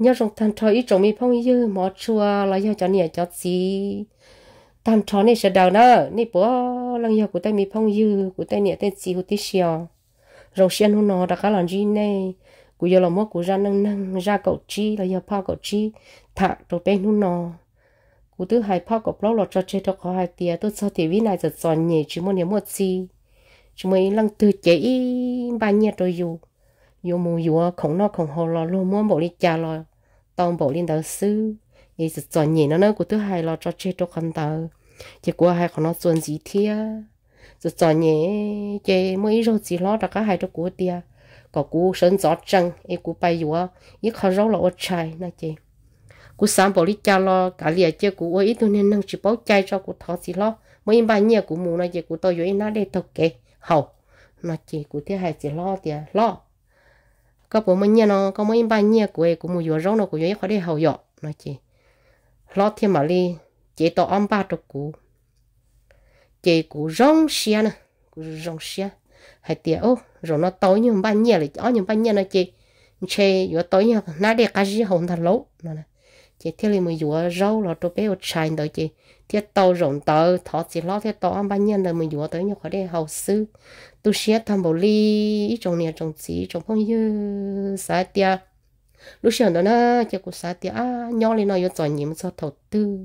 nhớ trong thằng trò ít trồng mi phong như mỏ chua là do cho nè cho gì thằng trò này sẽ đào nè nè bố lăng yêu của tay mi phong như của tay nè tên gì của tí xèo rồng xiên hôn nó đã cả làm gì nè của giờ là mốt của ra nâng nâng ra cậu chi là do pa cậu chi thả rồi bên hôn nó của thứ hai pa cậu lâu là cho chơi cho khó hai tia tôi sao thì vi này giật giòn nhẹ chứ muốn nếu một gì chứ mới lăng từ chế ba nhẹ rồi dù dù mù dù không nó không hồ lo luôn muốn bỏ đi cha rồi tông bộ lên đầu sư ý sự chọn nhỉ nó nó của thứ hai lo cho chế cho con tờ chỉ của hai con nó chuẩn gì thia sự chọn nhỉ chế mới rồi chỉ lo đã cái hai cho của tia có cú sơn gió trăng ý cú bay vô ý khó rau là ớt chai nè chế cú sáng bộ đi cha lo cả lìa chơi cú ôi ít tôi nên nâng chỉ báo chai cho cú thọ gì lo mấy ba nhia cú mù nó chế cú tôi vô ý nó để tao kệ hậu nó chế cú thứ hai chỉ lo tia lo có bố mình nhia nó có mấy ba nhia của ấy cũng mua rau nó của ấy khỏi để hậu dọ nói chị lót thêm mà đi chị to ông ba trục cũ chị cũ rong xia nè cũ rong xia hay tiệt ô rồi nó tối như ba nhia là chó như ba nhia nó chị chê vừa tối như nãy để cá gì không thằng lố, nó này chị thiết liền mà dúa rau là tôi bé ở trái đó chị thiết tàu rộng tờ thọ chị lo thiết tàu ăn bao nhiêu là mình dúa tới như khỏi đây hậu sư tôi sửa tham bảo ly ít trồng nè trồng chỉ trồng phong như sai tia lúc sáng đó nè chị cũng sai tia à nhau lên nó yêu chọn nhiệm cho thầu tư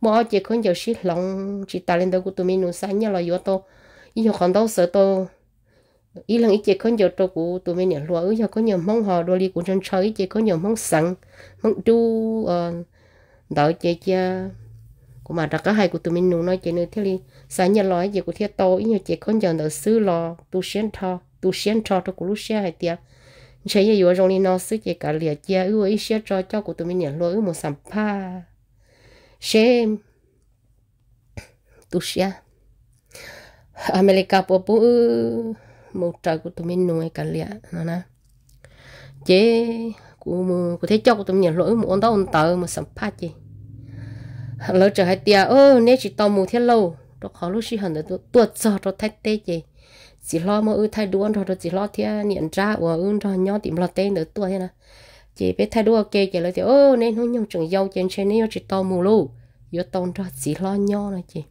mà chị không nhiều xí lòng chị ta lên đâu của tụi mình nuôi sai nhau là yêu to nhưng còn đâu sợ to ý lần ít chế có nhiều trâu cụ tụi mình nhận lúa giờ có nhiều mong họ đôi li cũng chân chơi ít chế có nhiều mong sẵn mong đu ờ, đợi chế chia của mà đặt đặc hai của tụi mình nụ nói chế nữa thế đi. sáng nhà lói chế của thiết to ý nhiều chế có nhiều đợi sư lò tu xuyên thọ tu xuyên thọ cho của lúc xe hai tiệt chế giờ vừa rồi đi nó sư chế cả liệt chia ưu ít xe cho cho của tụi mình nhận lúa ưu một sắm pa xem tu xia Amerika po một trời của tụi mình nuôi cả lẹ nó nè chế của mù của thế cho của tụi mình lỗi một ông đó ông tờ mà sắm phát gì lỡ trở hai tia ơ nếu chỉ to mù thiết lâu đó khó lúc xí hẳn là tuột giờ đó thay tê gì chỉ lo mà ư thay đuôn rồi chỉ lo thế niệm ra của ư rồi nhó tìm lo tê nữa tuổi nè chỉ biết thay đua kê chỉ là thì ơ nên nó nhung trường dâu trên trên nếu chỉ to mù lâu, yo tông ra chỉ lo nhó này chị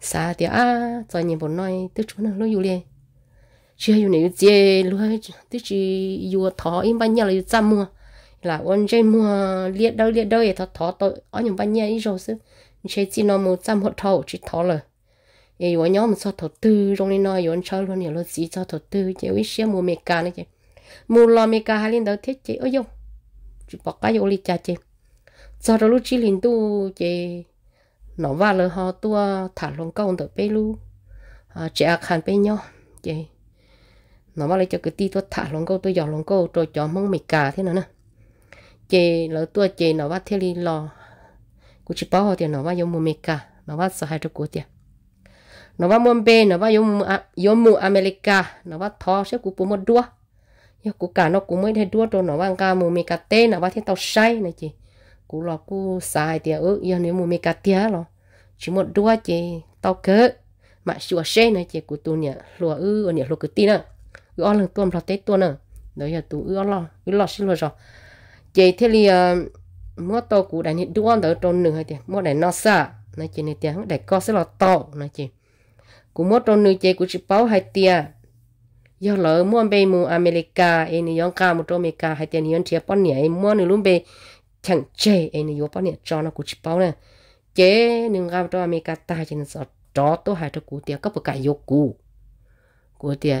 sa thì à cho nhìn bọn nói tức chỗ nào lo dù liền chỉ hay này chế luôn tức chỉ vừa thọ im bao nhiêu là vừa trăm mua là ôn chơi mua liệt đâu liệt đâu thì thọ thọ tôi ở những bao nhiêu rồi chứ chỉ chỉ nó một trăm một thầu chỉ thọ là ấy vừa nhóm mình số thọ tư trong này nó vừa chơi luôn nhiều lúc gì cho thọ tư chỉ ít xe mua mẹ cả này chứ mua lo mẹ cả hai lên đầu thiết chế ở đâu chỉ bỏ cái vô lịch cha chế cho đó lúc chỉ liền tu chế nó vào là họ tua thả lồng công tới bê lu à chế ăn bên nhau chế nó mà lấy cho cái ti tôi thả lông câu tôi giọt lông câu rồi cho mông mì cả thế nữa nè chè lỡ tôi chè nó bắt theo đi lò cũng chỉ bảo họ thì nó bắt giống mua mì cả nó bắt sợ hai trâu của tiền nó bắt mua bê nó bắt giống mua giống mua America nó bắt thò sẽ cũng bố một đua nhưng cũng cả nó cũng mới thấy đua rồi nó bắt cả mua mì cả tên nó bắt thế tao say này chị cũng lò cũng xài tiền ước giờ nếu mua mì cả tiền rồi chỉ một đua chị tao cỡ mà sửa xe này chị của tôi nhỉ lúa ư ở nhỉ lúa cứ tin à ư lần tuôn vào tết tuôn nữa đấy là tú ư lo ư lo xin lo rồi chị thế thì ờ, mua tàu cũ đại niệm đuôn đỡ trôn nửa hay tiền mua đại nó xa nói chị này tiếng đại co sẽ là to, nói chị cũ mua trôn nửa chị cũ chỉ báo hai tiền giờ lỡ mua bê mua America em nhóm ca một trôn America hai tiền nhóm chia bọn nhảy mua nửa luôn bê chẳng chê em nhóm bọn nhảy cho nó cũ chỉ báo nè chế nhưng gặp cho America ta chỉ là sợ chó tôi hai cho cũ tiền cấp cả dục cũ cũ tiền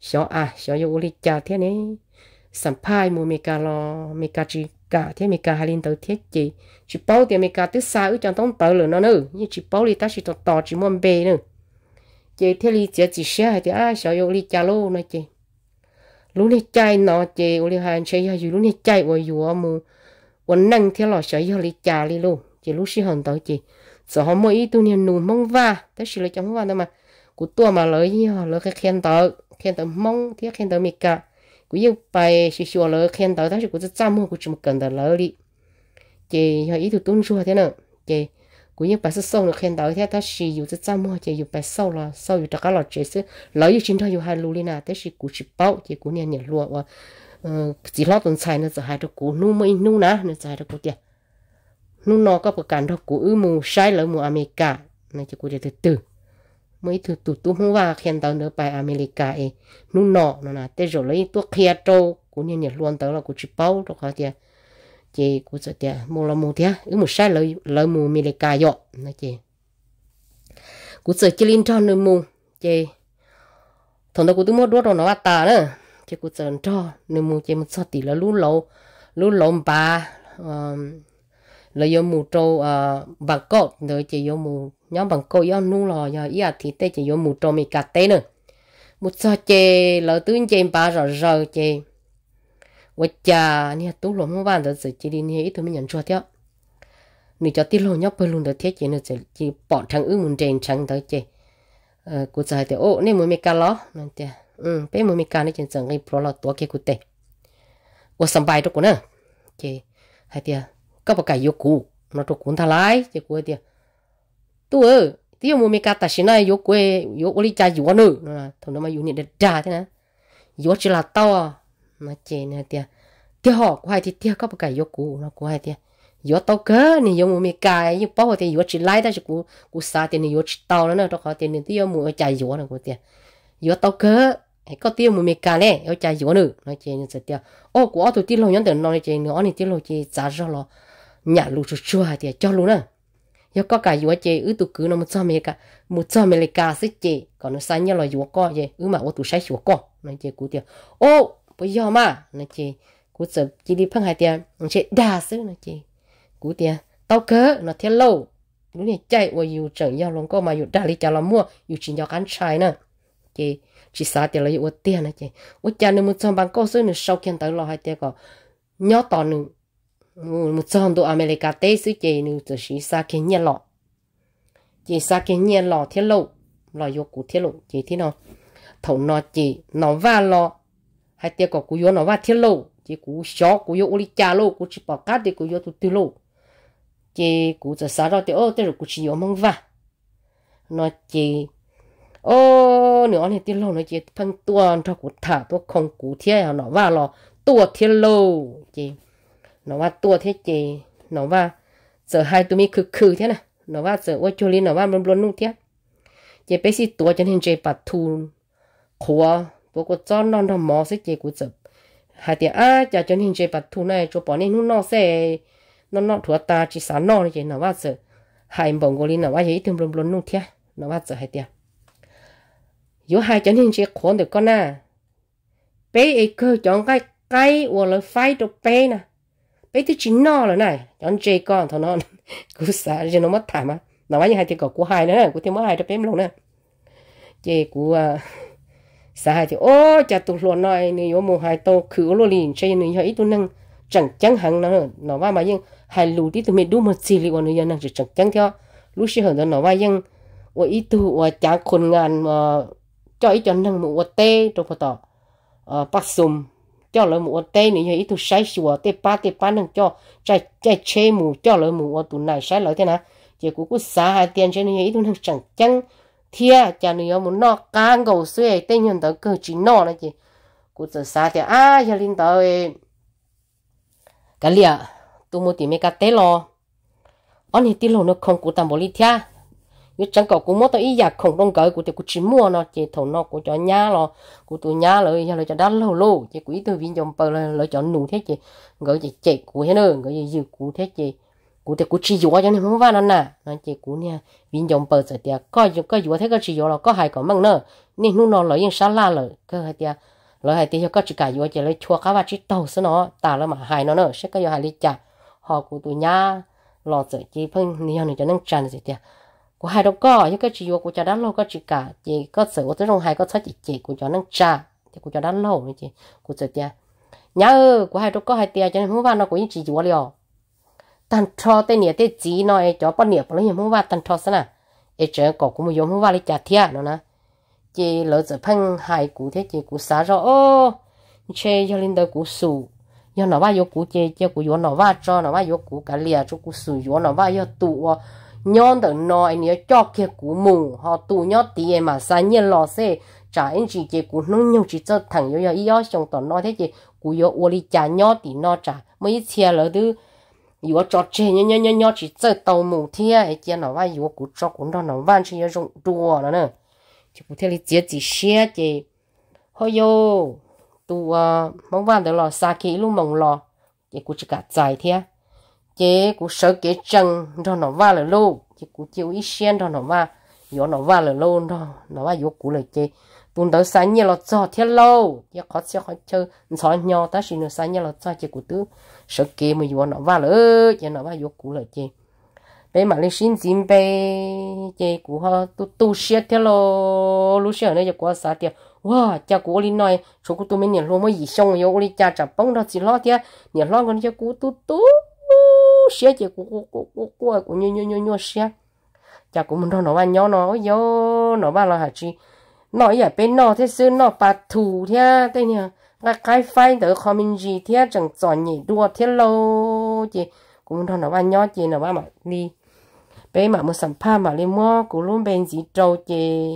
à cha sắm phai 小啊小有屋里家天呢，上派 mua mì cà lo mì cà chỉ cà thế mì cà hai linh đầu thế chị chỉ bao tiền mì cà tới xa ở trong tông tàu nó nữa như chỉ bao đi ta chỉ to to chỉ mua bê nữa chị thế li chị chỉ xe hay thì à 小有屋里家 lo nó chị lúc này chạy nó chị ở đây hàng chơi hay lúc này chạy vào vừa mu, quần năng thế lo chơi ở đây cha đi luôn chị lúc xí hòn tàu chị sợ họ mỗi tu niên nụ mong va tới xí lấy trong va đâu mà của tua mà lấy lấy cái khen tàu khen tờ mong thì khen tờ mì cả cú yêu bài xì xùa lỡ khen tờ đó là cú sẽ chăm hơn cú chỉ một cần tờ đi chị họ ý tụi tuân xua thế nào chị cú yêu bài sẽ sâu được khen đó xì yêu sẽ chăm hơn chị yêu bài sâu là sâu yêu là chị sẽ lỡ yêu chính thôi yêu hai lù đi thế xì cú chỉ bao chị cú nên nhận luôn và chỉ lo tuần xài nó giờ hai được cú nu mới nu nà nó giờ hai được cú tiền nu nó có một cái đó cú ư mù sai lỡ mù America nên chị cú để từ từ mấy thứ tụt tụ mua và khen tao nữa bài America ấy nu nọ nó là tới rồi lấy tuốt kia trâu cũng như nhiệt luôn tới là cũng chỉ bao rồi hả chị chị cũng sợ chị mua là mua thế cứ một sai lời lời mua America dọ nói chị cũng sợ chị liên cho nữa mua chị thằng đó cũng tôi mua đốt rồi nó bắt ta nữa chị cũng sợ cho nữa mua chị một số tỷ là lú lỗ, lú lẩu bà là do mua trâu à bà cốt nữa chị do mua nhóm bằng cô yo nu lò ý à thì tê chỉ yo một trò mi cà tê nữa một sao chê lỡ tuyến chê ba rò rò chê quá cha nè tú lỗ mua bán được sự chỉ đi nè ít tụi mới nhận cho theo nị cho tí lỗ nhóc bơi luôn được thế chỉ nữa chỉ bỏ thằng ư muốn trên thằng tới chê ờ cụ sai thì ô nè mua mi cà lo nè chê ừ bé mua mi cà nè trên sân cái pro là tua kia cụ tê quá sầm bài đó cụ nè chê hay tiệt các bà cải yêu cụ nó cho cụ thay lái chê cụ tiệt tu ơ tiêu mua mi cá ta xin này vô quê vô ô li cha vô nữa thằng nó mà vô niệm được trả thế nè vô chỉ là tao à nó chê nè tia tia họ của hai thì tia có cái vô cũ của hai tia vô tao cơ nè vô mua mi cá như bao thì vô chỉ lái ta chỉ cũ cũ xa thì nè vô chỉ tao nữa nè tao khó thì nè tiêu mua cha vô nè của tia vô tao cơ hay có tiêu mua mi cá nè vô cha vô nữa nó chê nè tia ô của tụi tiêu lâu nhắn từ nó chê nó này tiêu lâu chê trả ra lo nhà lụt chua thì cho luôn nè yo có cả yo chế ư tụ cứ nó một trăm mấy cả một trăm mấy cả sẽ chế còn nó sai nhau là yo có chế ư mà ô tụ sai yo có nó chế cú tiền ô bây giờ mà nó chế cú sợ chỉ đi phân hai tiền nó chế đa số nó chế cú tiền tao cớ nó thiên lâu lúc này chạy và yo chẳng nhau lòng có mà yo đại lý cho là mua yo chỉ nhau cán trái nè chế chỉ sai tiền là yo tiền nè chế ô cha nó một trăm bằng câu số nó sau khi tới lo hai tiền có nhớ to nữa một trong đồ America tê sứ chị nữ từ sĩ xa kiến nhiên lọ chị xa kiến nhiên lọ thiết lộ lọ vô cụ thiết lộ chị thế nào thầu nó chị nó va lọ hay tiếc có cụ vô nó va thiết lộ chị cụ xó cụ vô uli cha lộ cụ chỉ bảo cát đi cụ vô tụt tiêu lộ chị cụ giờ xa rồi thì ô thế rồi cụ chỉ vô mong va nó chị ô nữa này tiết lộ nó chị phân tuần cho cụ thả tôi không cụ thiết nó va lọ tua thiết lộ chị หนว่าตัวเทเจหนาว่าเจอไฮตัวมีคือคือเท่านะหนว่าเจอว่าจุลินหนว่ามันบลนนู่นเท่าเจไปสิตัวจะเห็นเจปัดทูนขัวปกติจ้อนนอนทำหมอสิเจกูจบหาเดียอาจะจนเห็นเจปัดทูนในจปอนี่นู่นนอกเซนอนนอกถั่วตาจีสานนอกเจหนาว่าเจอไฮบงกุลินหนว่าเฮยถึงบลนบนนู่นเท่าหนว่าเจอายเดียอยู่ไฮจนเห็นเจขวนเด็กก็น่าเป้เอเกอร์จองใกล้ใกล้วัวเลยไฟตัวเป้นะ bây thứ chín no rồi này chọn chơi con thằng nó cứ xả cho nó mất thảm á nó quá như hai thì cậu của hai nữa của thêm mất hai trăm bém luôn nè chơi của à, xả hai thì ô cha tụt luôn nói nếu yếu mù hai tô khử luôn liền chơi nếu yếu ít tu nâng chẳng chẳng hẳn nó mà nhưng hai lù tí tụi mình đu một xì li còn nữa năng chẳng chẳng theo lúc xí hưởng nó ว่ายังว่า ít tu ว่า cha คนงาน mà cho ít cho năng mà ว่า tê trong phật ờ, tỏ bác sum cho lỡ mù tê nữa như tụ sai sủa tê ba tê ba nâng cho chạy chạy chê mù cho lỡ mù tụ này sai lỡ thế nào chỉ cố cố xả hai tiền trên như tụ nâng chẳng chăng thia chả nữa muốn nọ càng gầu xuôi tê nhân tới cơ chỉ nọ này chị cố giờ xả thì à giờ linh tới cái lìa tụ mua tiền mấy cái tê lo anh ấy tê lo nó không cố tạm bỏ đi thia nếu chẳng có cũng mua tao ý giả không đông cởi của tao cũng chỉ mua nó chỉ thầu nó của cho nhà lo của tôi nhà lời nhà lời cho đắt lâu lâu chỉ quý tôi viên trong bờ lời cho nụ thế chị gọi chị chạy của thế nữa gọi gì gì của thế chị của tao cũng chỉ dúa cho nên không vào nó nè nó chỉ của nha viên trong bờ giờ tiệt coi coi dúa thế có chỉ dúa là có hai có măng nữa nên nu nó lời yên sáng la lời cơ hai tiệt lời hai tiệt có chỉ cả dúa chỉ lời chua cá và chỉ tàu số nó tả là mà hai nó nữa sẽ có dúa hai lý chả họ của tôi nhà lo sợ chỉ phân nhiều này cho nên tràn gì tiệt của hai đồng có những cái chỉ của cho đã lâu có chỉ cả chỉ có sự của tới trong hai có sách chỉ chỉ của cho năng cha thì của cho đã lâu nữa chị của sự tia nhớ của hai đồng có hai tia cho nên muốn vào nó cũng chỉ chỉ liều tan cho tên nhỉ tên chỉ nói cho bao nhiêu bao nhiêu muốn vào tan cho sao nè ấy chờ cổ cũng muốn muốn vào lấy trả thiệt nữa nè chị lỡ giờ phăng hai cụ thế chị cụ xả rồi ô chê cho linh đời cụ sủ do nó vào vô cụ chơi chơi cụ vô nó vào cho nó vào vô cụ cả lìa cho cụ sủ vô nó vào vô tụ nhon tờ nói anh nhớ cho kia cú mù họ tù nhớ tiền mà sa nhiên lo xe trả anh chị chị cú nó nhau chỉ cho thằng yo yo yo xong tuần nói thế chị cú yêu ô đi trả nhớ thì nó trả mấy xe lỡ thứ yo cho chê nhớ nhớ nhớ nhớ chỉ cho tàu mù thế ấy kia nó vay yo cú cho cú nó nó van chỉ dùng đùa nó nè chị cú thế là chỉ chỉ xe chị hoi yo tù mong van tờ lò sa kia luôn mong lo chị cú chỉ cả giải thế chế cũng sợ kế chân cho nó va là lâu chế của chịu ít xen cho nó va yo nó va là lâu đó nó va yo cũng lời chế tụi đỡ sáng nhiều là cho thiết lâu yo khó chơi khó chơi xóa nhau ta chỉ nửa sáng nhiều là cho chế của tứ sở kế mà yo nó va lời chế nó va yo cũng lời chế bé mà lên xin xin bé chế của họ tu tu xia thiết lâu lúc xia này giờ quá sáng tiệt wow cha cố lên nói số của tôi mình nhận luôn mới gì xong rồi ô đi cha chả bông đó chỉ lo thế nhận lo còn cha cố tu tu xía chị của của của của của của nhô nhô nhô nhô xía chả cũng muốn nó ba nhó nó yo nó ba là hả chị nó ở à, bên nó thế xứ nó bà thủ thế thế nhỉ là cái phai tới mình gì thế à, chẳng chọn nhỉ đua thế lâu chị cũng muốn nó ba nhó chị nó ba mà đi bây mà muốn sắm pha mà lên mua cũng luôn bên gì trâu chị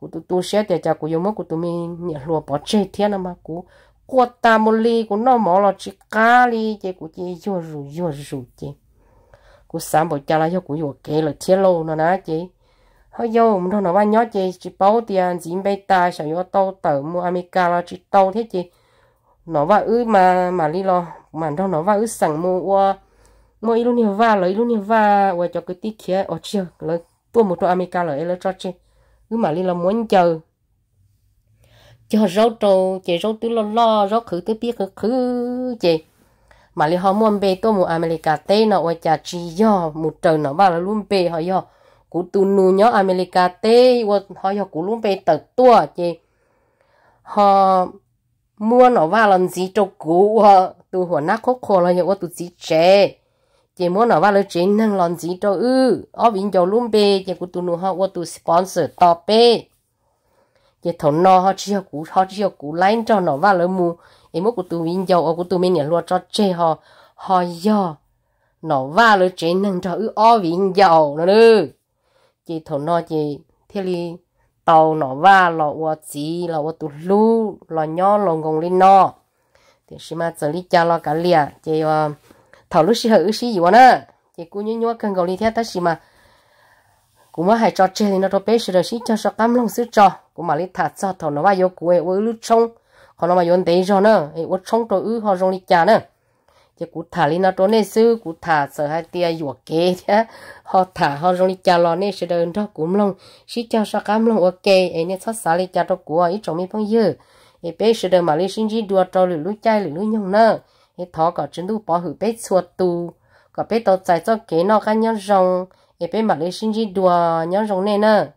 cũng tu tu xía thì chả cũng dùng mua cũng tụi mình nhảy lùa bỏ chơi thế nào mà cú qua um, ta một ly của nó mỏ là chỉ cá ly chứ của chị vừa rủ vừa rủ chứ của sáng bộ cha là cho của vừa kê là thiết lô nó nè chị hơi vô mình thôi nó ba nhớ chị chỉ bảo tiền dính bay ta sợ vô tàu tàu mua amica là chỉ tàu thế chị nó va ư mà mà đi lo mà đâu nó va ư sẵn mua qua mua luôn nhiều va lấy luôn nhiều va và cho cái tí kia ở chưa lấy tua một đôi amica là e lấy cho chị ư mà đi lo muốn chờ cho rau trâu chị rau tứ lo lo rau khử tứ biết khử khử chị mà li họ muốn bê tôi một America tê nó ở chả chỉ do một trời nó bảo là luôn bê họ do cú tu nu nhớ America tê họ do cú luôn bê tờ tua chị họ mua nó vào làm gì cho cú tu หัวหน้า khó khó là ว่า tu chỉ trẻ chị mua nó vào là chị năng làm gì cho ư ở bên cho luôn bê chị cú tu nu họ ว่า tu sponsor tao bê giờ thầu nó họ chỉ họ cú họ chỉ họ cú lấy cho nó vào lỡ mù em muốn của tụi mình giàu ở của tụi mình nhà luôn cho chơi họ họ do nó vào lỡ chơi nâng cho ư o vì giàu nó nữa chị thầu nó chị thế li tàu nó vào lọ qua chỉ lọ qua tụi lu lọ nhỏ lọ gồng lên no thì xí mà xử lý cho nó cái lìa chị ờ, thầu lúc xí hở xí gì vậy nè chị cú nhớ nhớ cần gồng lên thế ta xí mà cũng mà hay cho chơi thì nó cho bé rồi xí cho cho cam lòng xí cho cũng mà lấy thả cho thằng nó bao nhiêu cuối ôi lướt trông họ nó mà dọn đấy rồi nữa ấy ôi trông tôi ư họ rong đi chả nữa chứ cụ thả lên nó trốn nên sư cụ thả sợ hai tia vừa kê thế họ thả họ rong đi chả lo nên sẽ đơn cho cũng lòng xí cho cho cam lòng ok ấy nên sát xả lên chả cho của ấy trông mình phong dư ấy bé sẽ đơn mà lấy sinh chi đua cho lũ lũ chay lũ lũ nhung nữa ấy thọ cả chân đu bỏ hử bé chuột tu cả bé tao chạy cho kê nó cá nhân rong 也被马来西亚多，娘容内呢。